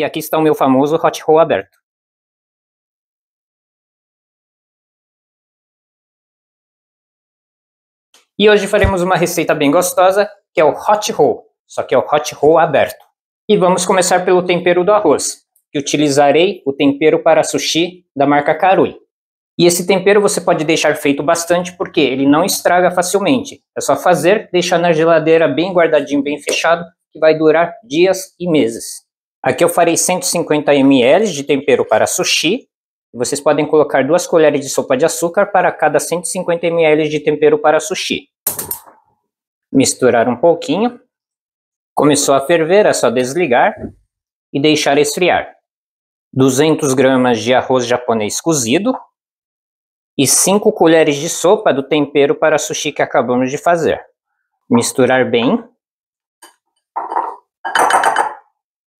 E aqui está o meu famoso hot roll aberto. E hoje faremos uma receita bem gostosa, que é o hot roll, só que é o hot roll aberto. E vamos começar pelo tempero do arroz, que utilizarei o tempero para sushi da marca Karui. E esse tempero você pode deixar feito bastante porque ele não estraga facilmente. É só fazer, deixar na geladeira bem guardadinho, bem fechado, que vai durar dias e meses. Aqui eu farei 150 ml de tempero para sushi. Vocês podem colocar duas colheres de sopa de açúcar para cada 150 ml de tempero para sushi. Misturar um pouquinho. Começou a ferver, é só desligar e deixar esfriar. 200 gramas de arroz japonês cozido e 5 colheres de sopa do tempero para sushi que acabamos de fazer. Misturar bem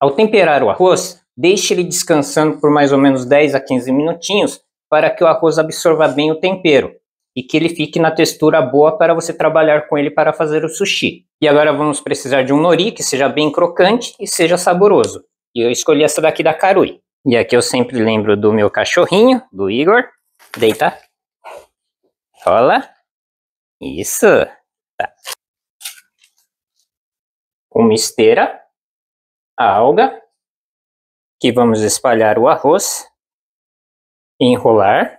ao temperar o arroz, deixe ele descansando por mais ou menos 10 a 15 minutinhos para que o arroz absorva bem o tempero e que ele fique na textura boa para você trabalhar com ele para fazer o sushi. E agora vamos precisar de um nori que seja bem crocante e seja saboroso. E eu escolhi essa daqui da Karui. E aqui eu sempre lembro do meu cachorrinho, do Igor. Deita. Rola. Isso. Tá. Uma esteira a alga, que vamos espalhar o arroz, enrolar.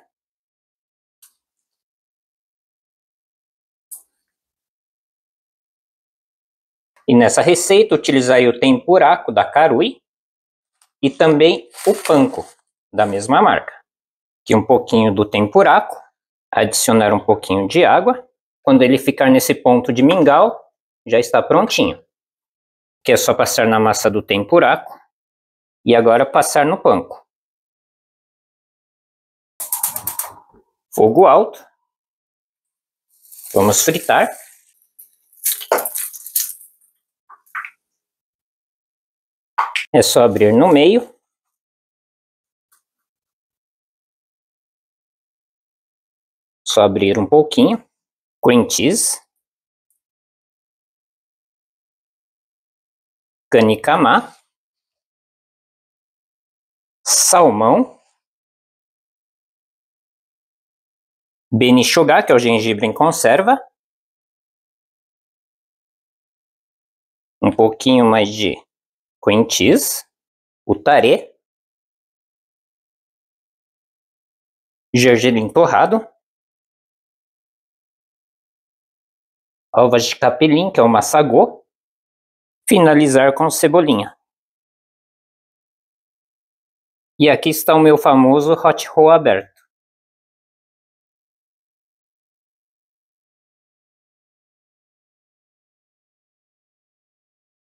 E nessa receita utilizar o tempuraco da Karui e também o panko da mesma marca. Que um pouquinho do tempuraco, adicionar um pouquinho de água. Quando ele ficar nesse ponto de mingau, já está prontinho que é só passar na massa do tempuraco e agora passar no panko. Fogo alto. Vamos fritar. É só abrir no meio. Só abrir um pouquinho. Cream cheese. canicamá, salmão, benishoga, que é o gengibre em conserva, um pouquinho mais de quintis, o tare, gergelim torrado, alvas de capelim, que é o massagô, Finalizar com cebolinha. E aqui está o meu famoso hot roll aberto.